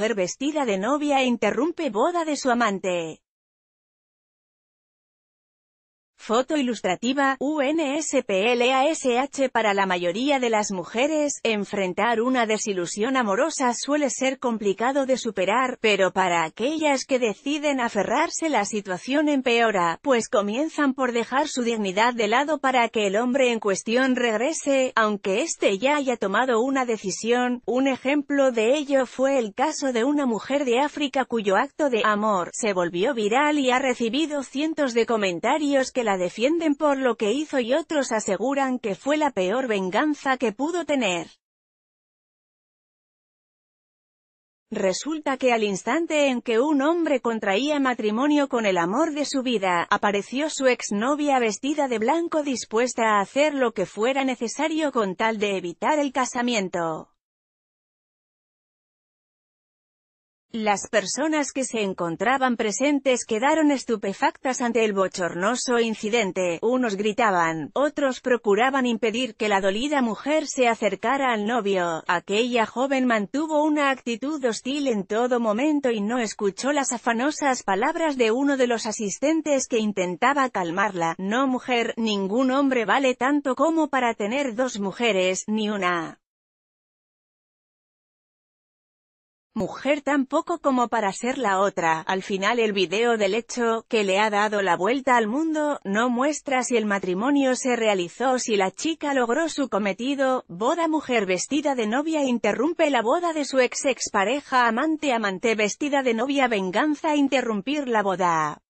mujer vestida de novia e interrumpe boda de su amante. Foto ilustrativa, UNSPLASH Para la mayoría de las mujeres, enfrentar una desilusión amorosa suele ser complicado de superar, pero para aquellas que deciden aferrarse la situación empeora, pues comienzan por dejar su dignidad de lado para que el hombre en cuestión regrese, aunque éste ya haya tomado una decisión. Un ejemplo de ello fue el caso de una mujer de África cuyo acto de amor se volvió viral y ha recibido cientos de comentarios que la defienden por lo que hizo y otros aseguran que fue la peor venganza que pudo tener. Resulta que al instante en que un hombre contraía matrimonio con el amor de su vida, apareció su exnovia vestida de blanco dispuesta a hacer lo que fuera necesario con tal de evitar el casamiento. Las personas que se encontraban presentes quedaron estupefactas ante el bochornoso incidente, unos gritaban, otros procuraban impedir que la dolida mujer se acercara al novio, aquella joven mantuvo una actitud hostil en todo momento y no escuchó las afanosas palabras de uno de los asistentes que intentaba calmarla, no mujer, ningún hombre vale tanto como para tener dos mujeres, ni una. mujer tampoco como para ser la otra. Al final el video del hecho, que le ha dado la vuelta al mundo, no muestra si el matrimonio se realizó o si la chica logró su cometido, boda mujer vestida de novia interrumpe la boda de su ex pareja amante amante vestida de novia venganza interrumpir la boda.